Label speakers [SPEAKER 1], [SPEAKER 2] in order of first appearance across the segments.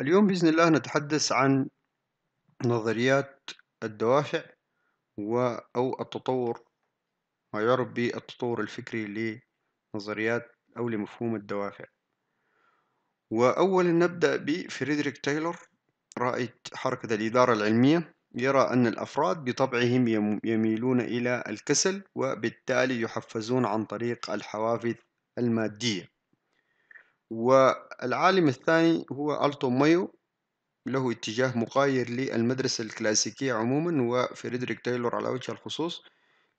[SPEAKER 1] اليوم بإذن الله نتحدث عن نظريات الدوافع و أو التطور ما يعرف بالتطور الفكري لنظريات أو لمفهوم الدوافع وأولا نبدأ بفريدريك تايلور رائد حركة الإدارة العلمية يرى أن الأفراد بطبعهم يميلون إلى الكسل وبالتالي يحفزون عن طريق الحوافز المادية والعالم الثاني هو ألتو مايو له اتجاه مقاير للمدرسة الكلاسيكية عموما وفريدريك تايلور على وجه الخصوص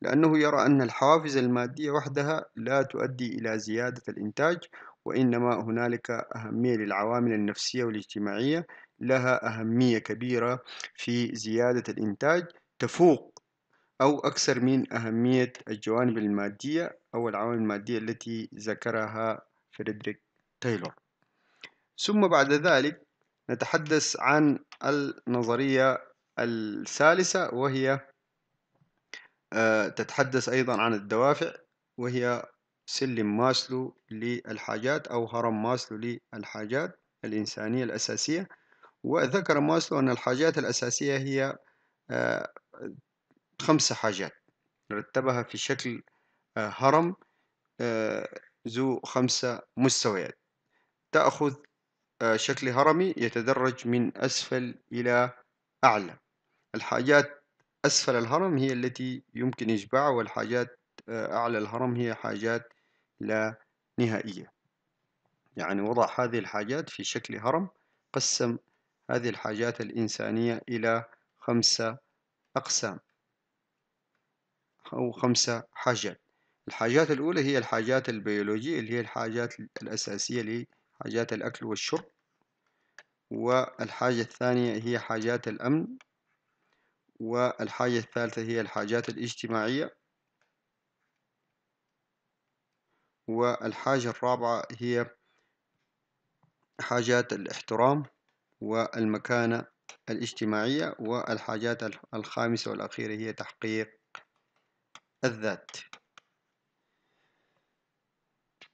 [SPEAKER 1] لأنه يرى أن الحوافز المادية وحدها لا تؤدي إلى زيادة الإنتاج وإنما هنالك أهمية للعوامل النفسية والاجتماعية لها أهمية كبيرة في زيادة الإنتاج تفوق أو أكثر من أهمية الجوانب المادية أو العوامل المادية التي ذكرها فريدريك تايلور ثم بعد ذلك نتحدث عن النظرية الثالثة وهي آه، تتحدث أيضا عن الدوافع وهي سلم ماسلو للحاجات أو هرم ماسلو للحاجات الإنسانية الأساسية وذكر ماسلو أن الحاجات الأساسية هي آه، خمس حاجات رتبها في شكل آه، هرم ذو خمسة مستويات تأخذ آه، شكل هرمي يتدرج من أسفل إلى أعلى الحاجات أسفل الهرم هي التي يمكن إشباعها والحاجات آه، أعلى الهرم هي حاجات لا نهائية يعني وضع هذه الحاجات في شكل هرم قسم هذه الحاجات الإنسانية إلى خمسة أقسام أو خمسة حاجات الحاجات الأولى هي الحاجات البيولوجية اللي هي الحاجات الأساسية حاجات الأكل والشرب والحاجة الثانية هي حاجات الأمن والحاجة الثالثة هي الحاجات الاجتماعية والحاجة الرابعة هي حاجات الاحترام والمكانة الاجتماعية والحاجات الخامسة والأخيرة هي تحقيق الذات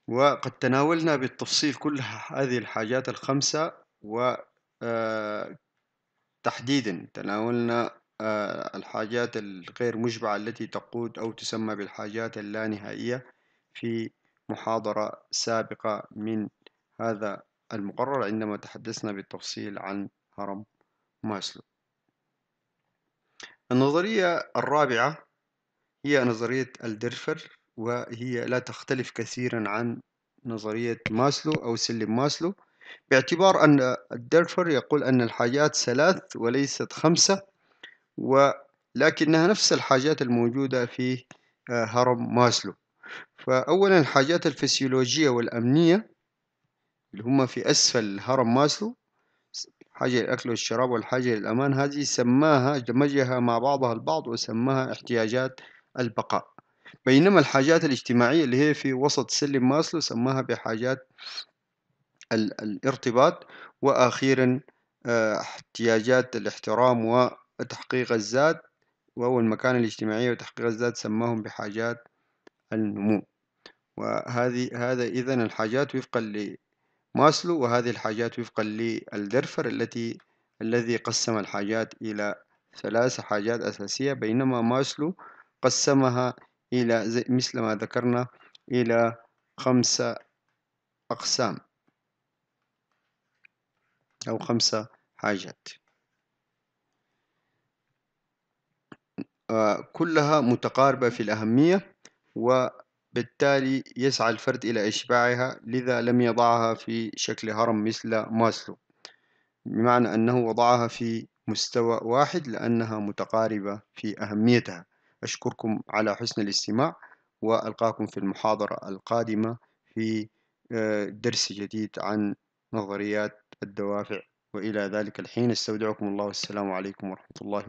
[SPEAKER 1] وقد تناولنا بالتفصيل كل هذه الحاجات الخمسة و آه، تحديدا تناولنا آه، الحاجات الغير مشبعة التي تقود أو تسمى بالحاجات اللانهائية في محاضرة سابقة من هذا المقرر عندما تحدثنا بالتفصيل عن هرم ماسلو النظرية الرابعة هي نظرية الدرفر وهي لا تختلف كثيرا عن نظرية ماسلو أو سلم ماسلو باعتبار أن الدرفر يقول أن الحاجات ثلاث وليست خمسة ولكنها نفس الحاجات الموجودة في آه، هرم ماسلو فأولا الحاجات الفسيولوجية والأمنية اللي هم في أسفل هرم ماسلو حاجة الأكل والشراب والحاجة للأمان هذه سماها دمجها مع بعضها البعض وسماها احتياجات البقاء بينما الحاجات الاجتماعية اللي هي في وسط سلم ماسلو سماها بحاجات الارتباط وأخيرا آه، احتياجات الاحترام وتحقيق الذات وهو المكانة الاجتماعية وتحقيق الذات سماهم بحاجات النمو وهذه هذا إذا الحاجات وفقا لماسلو وهذه الحاجات وفقا للدرفر التي الذي قسم الحاجات إلى ثلاث حاجات أساسية بينما ماسلو قسمها إلى مثل ما ذكرنا إلى خمسة أقسام أو خمسة حاجات آه، كلها متقاربة في الأهمية وبالتالي يسعى الفرد إلى إشباعها لذا لم يضعها في شكل هرم مثل ماسلو بمعنى أنه وضعها في مستوى واحد لأنها متقاربة في أهميتها أشكركم على حسن الاستماع وألقاكم في المحاضرة القادمة في آه، درس جديد عن نظريات الدوافع وإلى ذلك الحين استودعكم الله والسلام عليكم ورحمة الله